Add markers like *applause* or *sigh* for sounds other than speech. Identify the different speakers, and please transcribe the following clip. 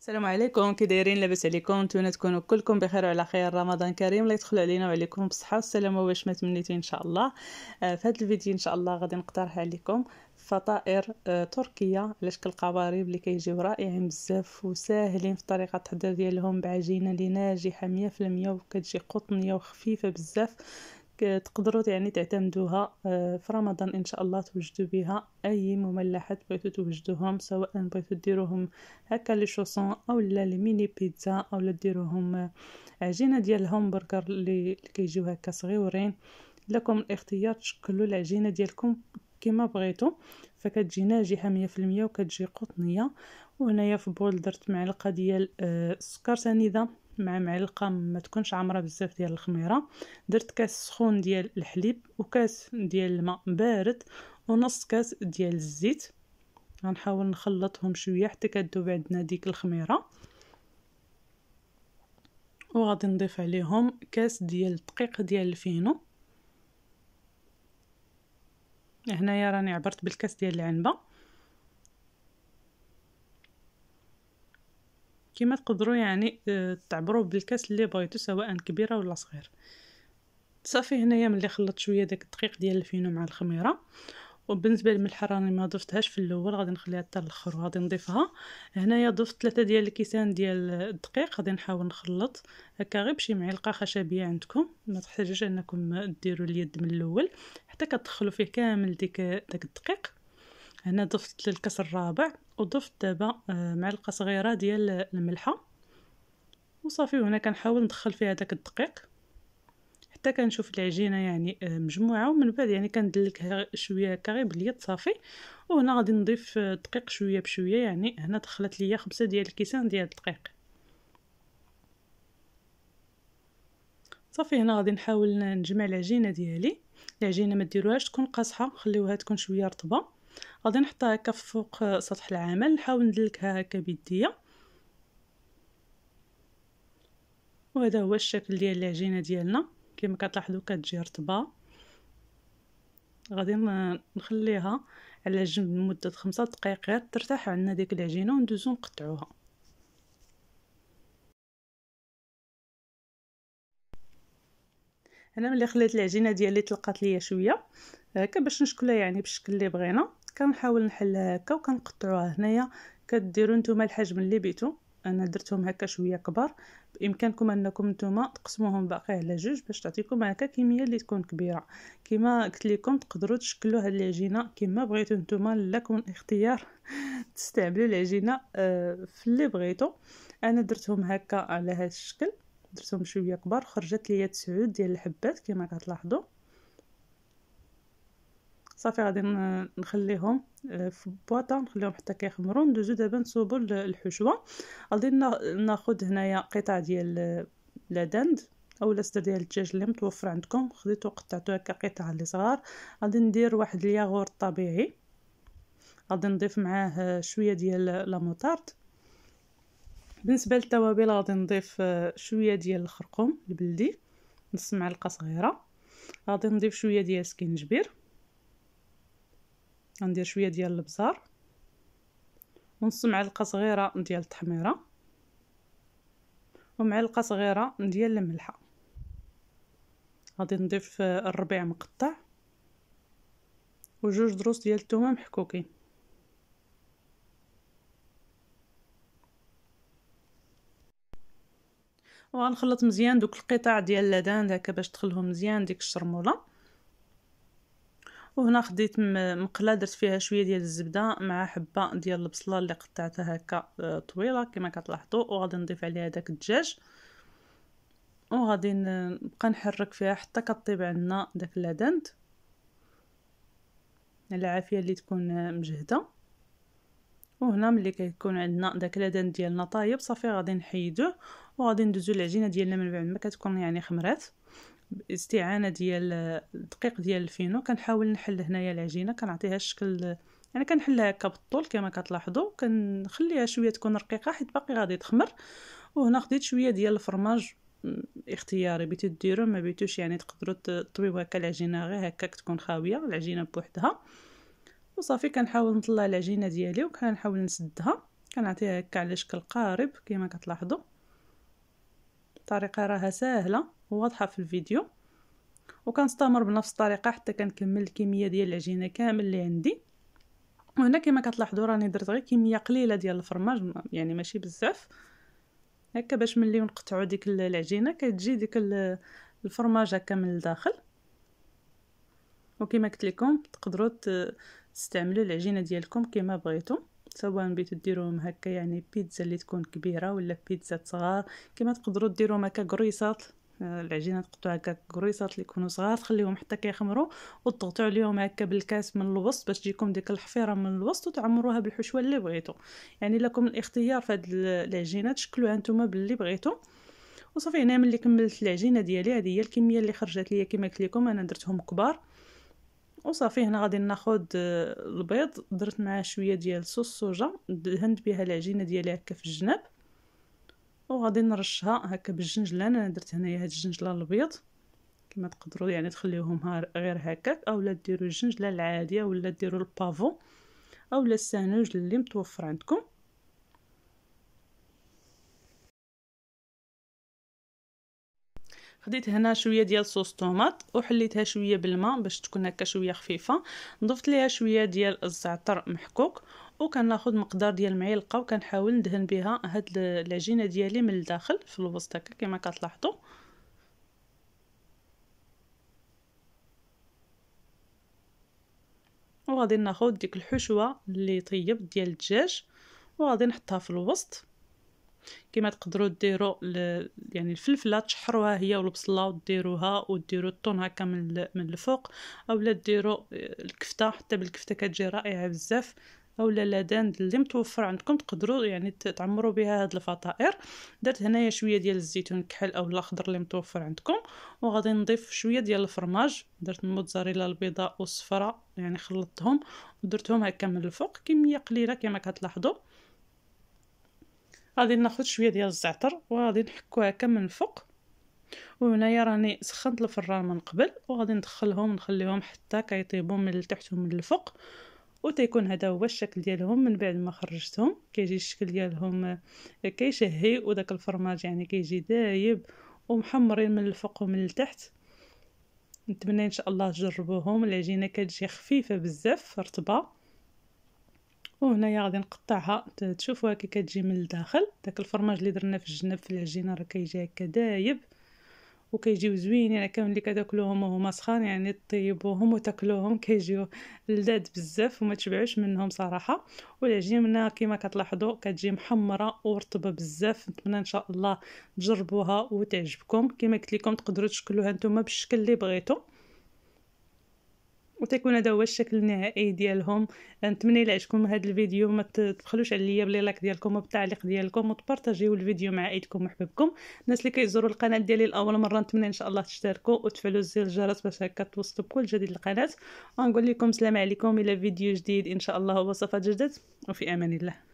Speaker 1: السلام عليكم كي دايرين لاباس عليكم نتمنى تكونوا كلكم بخير وعلى خير رمضان كريم الله يدخل علينا وعليكم بالصحه والسلامه واش ما تمنيتي ان شاء الله آه، في هذا الفيديو ان شاء الله غادي نقترح عليكم فطائر آه، تركيه على شكل قوارب اللي كيجيو رائعين بزاف وساهلين في طريقه التحضير ديالهم بعجينه اللي ناجحه 100% وكتجي قطنيه وخفيفه بزاف تقدروا يعني تعتمدوها آه، في رمضان ان شاء الله توجدوا بها اي مملحات بغيتو توجدوهم سواء بغيتو ديروهم هكا لي شوسون او لا لي ميني بيتزا او لا ديروهم آه، عجينه ديال الهمبرجر اللي كيجيو هكا صغيورين لكم الاختيار تشكلوا العجينه ديالكم كما بغيتو فكتجي ناجحه 100% وكتجي قطنيه وهنايا في بول درت معلقه ديال السكر آه، سنيده مع معلقه ما تكونش عامره بزاف ديال الخميره درت كاس سخون ديال الحليب وكاس ديال الماء بارد ونص كاس ديال الزيت غنحاول نخلطهم شويه حتى كذوب عندنا ديك الخميره وغادي نضيف عليهم كاس ديال الدقيق ديال الفينو هنايا راني عبرت بالكاس ديال العنبه كيما تقدروا يعني آه، تعبروا بالكاس اللي بغيتو سواء كبيره ولا صغير صافي هنايا ملي خلطت شويه داك الدقيق ديال الفينو مع الخميره وبالنسبه للملح راني ما ضفتهاش في الاول غادي نخليها حتى الاخر وغادي نضيفها هنايا ضفت ثلاثة ديال الكيسان ديال الدقيق غادي نحاول نخلط هكا غير بشي معلقه خشبيه عندكم ما تحتاجوش انكم ديروا اليد من الاول حتى كتدخلوا فيه كامل ديك داك الدقيق هنا ضفت للكاس الرابع وضفت دابا آه، معلقه صغيره ديال الملحه وصافي وهنا كنحاول ندخل فيها داك الدقيق حتى كنشوف العجينه يعني آه، مجموعه ومن بعد يعني كندلكها شويه كاري باليد صافي وهنا غادي نضيف الدقيق آه، شويه بشويه يعني هنا دخلت ليا خمسة ديال الكيسان ديال الدقيق صافي هنا غادي نحاول نجمع العجينه ديالي العجينه ما ديروهاش تكون قاصحه خليوها تكون شويه رطبه غادي نحطها هكا فوق سطح العمل نحاول ندلكها هكا بيديا وهذا هو الشكل ديال العجينه ديالنا كما كتلاحظوا كتجي رطبه غادي نخليها على جنب لمده خمسة دقائق غير ترتاح عندنا ديك العجينه وندوزو نقطعوها انا ملي خليت العجينه ديالي طلقات ليا شويه هكا باش نشكلها يعني بالشكل اللي بغينا كنحاول نحلها هكا وكنقطعوها هنايا كديروا نتوما الحجم اللي بيتو انا درتهم هكا شويه كبار بامكانكم انكم نتوما تقسموهم باقي على جوج باش تعطيكم هكا كميه اللي تكون كبيره كما قلت لكم تقدروا تشكلوا هاد العجينه كما بغيتو نتوما لكم اختيار *laughs* تستعملوا العجينه آه، في اللي بغيتو انا درتهم هكا على هاد الشكل درتهم شويه كبار خرجت ليا تسعود ديال الحبات كما كتلاحظوا صافي غادي نخليهم آه، في بواطه نخليهم حتى كيخمروا ندوزو دابا نصوبوا الحشوه غادي ناخذ هنايا قطع ديال آه، لادند اولا او ديال الدجاج اللي متوفر عندكم خديته قطعتو هكا قطع اللي صغار غادي ندير واحد الياغور طبيعي غادي نضيف معاه آه، شويه ديال لا موطارد بالنسبه للتوابل غادي نضيف شويه ديال الخرقوم البلدي نص معلقه صغيره غادي نضيف شويه ديال سكينجبير غندير شويه ديال البزار ونص معلقه صغيره ديال التحميره ومعلقه صغيره ديال الملحه غادي نضيف الربيع مقطع وجوج دروس ديال الثومه محكوكين وغنخلط مزيان دوك القطع ديال اللدان هكا باش تخلهم مزيان ديك الشرموله وهنا خديت مقله درت فيها شويه ديال الزبده مع حبه ديال البصله اللي قطعتها هكا آه، طويله كما كتلاحظوا وغادي نضيف عليها داك الدجاج وغادي نبقى نحرك فيها حتى كطيب عندنا داك لادنت العافيه اللي تكون مجهده وهنا ملي كيكون عندنا داك لادن ديالنا طايب صافي غادي نحيدوه وغادي ندوزو العجينه ديالنا من بعد ما كتكون يعني خمرات باستعانه ديال الدقيق ديال الفينو كنحاول نحل هنايا العجينه كنعطيها الشكل يعني كنحلها هكا بالطول كما كتلاحظوا كنخليها شويه تكون رقيقه حيت باقي غادي تخمر وهنا خديت شويه ديال الفرماج اختياري بيتو ديرو ما بيتوش يعني تقدروا تطويو هكا العجينه غير هكاك تكون خاويه العجينه بوحدها وصافي كنحاول نطلع العجينه ديالي وكنحاول نسدها كنعطيها هكا على شكل قارب كما كتلاحظوا الطريقه راها ساهله وواضحه في الفيديو وكنستمر بنفس الطريقه حتى كنكمل الكميه ديال العجينه كامل اللي عندي وهنا كما كتلاحظوا راني درت غير كميه قليله ديال الفرماج يعني ماشي بزاف هكا باش ملي نقطعوا ديك العجينه كتجي ديك الفرماج هكا من الداخل وكما قلت لكم تقدروا تستعملوا العجينه ديالكم كما بغيتم سواء بيتو ديروهم هكا يعني بيتزا اللي تكون كبيره ولا بيتزا صغار كما تقدروا ديروهم هكا قريصات آه، العجينه تقطعوا هكا قريصات اللي يكونوا صغار تخليهم حتى كيخمروا وتغطوا عليهم هكا بالكاس من الوسط باش تجيكم ديك الحفيره من الوسط وتعمروها بالحشوه اللي بغيتو يعني لكم الاختيار في هاد العجينه تشكلوها نتوما باللي بغيتو وصافي هنا ملي كملت العجينه ديالي هذه هي الكميه اللي خرجت ليا كما قلت لكم انا درتهم كبار وصافي هنا غادي ناخد آه، البيض درت معاه شويه ديال صوص صوجه دهنت بها العجينه ديالي هكا في الجناب وغادي نرشها هكا بالجنجلان انا درت هنايا هاد الجنجلان الابيض كما تقدروا يعني تخليوهم غير هكاك اولا ديروا الجنجله العاديه ولا ديروا البافو اولا السانوج اللي متوفر عندكم خديت هنا شويه ديال صوص طوماط وحليتها شويه بالماء باش تكون هكا شويه خفيفه ضفت ليها شويه ديال الزعتر محكوك وكناخذ مقدار ديال معلقه وكنحاول ندهن بها هاد العجينه ديالي من الداخل في الوسط هكا كما كتلاحظوا وغادي ناخذ ديك الحشوه اللي طيب ديال الدجاج وغادي نحطها في الوسط كما تقدروا ديروا يعني الفلفله تشحروها هي والبصله وديروها وديروا الطون هكا من من الفوق اولا ديروا الكفته حتى بالكفته كتجي رائعه بزاف اولا لادان اللي متوفر عندكم تقدروا يعني تعمروا بها هاد الفطائر درت هنايا شويه ديال الزيتون الكحل او الاخضر اللي متوفر عندكم وغادي نضيف شويه ديال الفرماج درت الموتزاريلا البيضاء والصفراء يعني خلطتهم ودرتهم هكا من الفوق كميه قليله كما كتلاحظوا غادي ناخد شويه ديال الزعتر وغادي نحكو هكا من الفوق وهنايا راني سخنت الفران من قبل وغادي ندخلهم نخليهم حتى كيطيبوا من التحت ومن الفوق وتيكون هذا هو الشكل ديالهم من بعد ما خرجتهم كيجي الشكل ديالهم كيشهي وداك الفرماج يعني كيجي دايب ومحمرين من الفوق ومن التحت نتمنى ان شاء الله تجربوهم العجينه كتجي خفيفه بزاف رطبه وهنايا غادي نقطعها تشوفوها كي كتجي من الداخل داك الفرماج اللي درنا في الجنب في العجينه راه كيجي هكا دايب وكيجيو زوينين يعني كامل اللي كتاكلوهم وهما سخان يعني طيبوهم وتاكلوهم كيجيو لذاد بزاف وما تشبعوش منهم صراحه والعجينه كما كتلاحظوا كتجي محمره ورطبه بزاف نتمنى ان شاء الله تجربوها وتعجبكم كما قلت لكم تقدروا تشكلوها نتوما بالشكل اللي بغيتو وتيكون هذا هو الشكل النهائي ديالهم نتمنى الى عجبكم هذا الفيديو ما تبخلوش عليا بلي لايك ديالكم وبالتعليق ديالكم وتبارطاجيو الفيديو مع عائلتكم وحبابكم الناس اللي كيزوروا القناه ديالي لاول مره نتمنى ان شاء الله تشتركوا وتفعلوا زر الجرس باش هكا توصلوا بكل جديد القناه ونقول لكم سلام عليكم الى فيديو جديد ان شاء الله وصفات جدد وفي امان الله